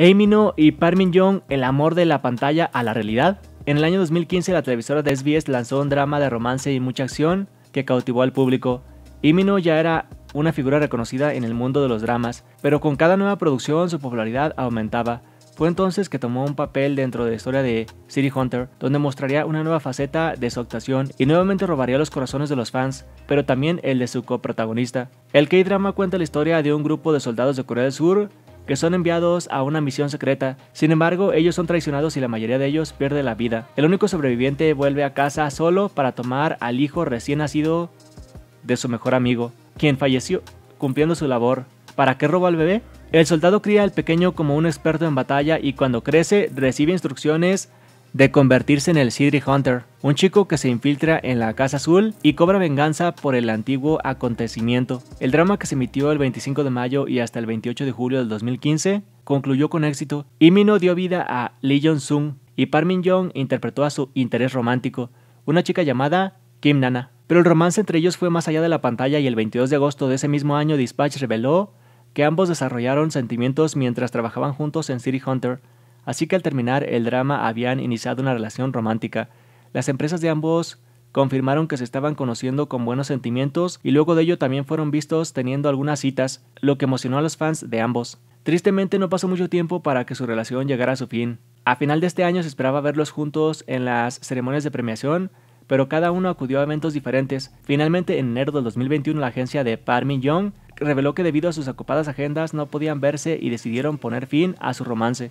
Eimino y Parmin Young, el amor de la pantalla a la realidad. En el año 2015 la televisora de SBS lanzó un drama de romance y mucha acción que cautivó al público. Eimino ya era una figura reconocida en el mundo de los dramas, pero con cada nueva producción su popularidad aumentaba. Fue entonces que tomó un papel dentro de la historia de City Hunter, donde mostraría una nueva faceta de su actuación y nuevamente robaría los corazones de los fans, pero también el de su coprotagonista. El K-drama cuenta la historia de un grupo de soldados de Corea del Sur que son enviados a una misión secreta. Sin embargo, ellos son traicionados y la mayoría de ellos pierde la vida. El único sobreviviente vuelve a casa solo para tomar al hijo recién nacido de su mejor amigo, quien falleció cumpliendo su labor. ¿Para qué roba al bebé? El soldado cría al pequeño como un experto en batalla y cuando crece recibe instrucciones de convertirse en el City Hunter, un chico que se infiltra en la Casa Azul y cobra venganza por el antiguo acontecimiento. El drama que se emitió el 25 de mayo y hasta el 28 de julio del 2015 concluyó con éxito y Minho dio vida a Lee Jong-sung y Parmin Young interpretó a su interés romántico, una chica llamada Kim Nana. Pero el romance entre ellos fue más allá de la pantalla y el 22 de agosto de ese mismo año Dispatch reveló que ambos desarrollaron sentimientos mientras trabajaban juntos en City Hunter, Así que al terminar el drama habían iniciado una relación romántica. Las empresas de ambos confirmaron que se estaban conociendo con buenos sentimientos y luego de ello también fueron vistos teniendo algunas citas, lo que emocionó a los fans de ambos. Tristemente no pasó mucho tiempo para que su relación llegara a su fin. A final de este año se esperaba verlos juntos en las ceremonias de premiación, pero cada uno acudió a eventos diferentes. Finalmente, en enero de 2021, la agencia de Parmin Young reveló que debido a sus ocupadas agendas no podían verse y decidieron poner fin a su romance.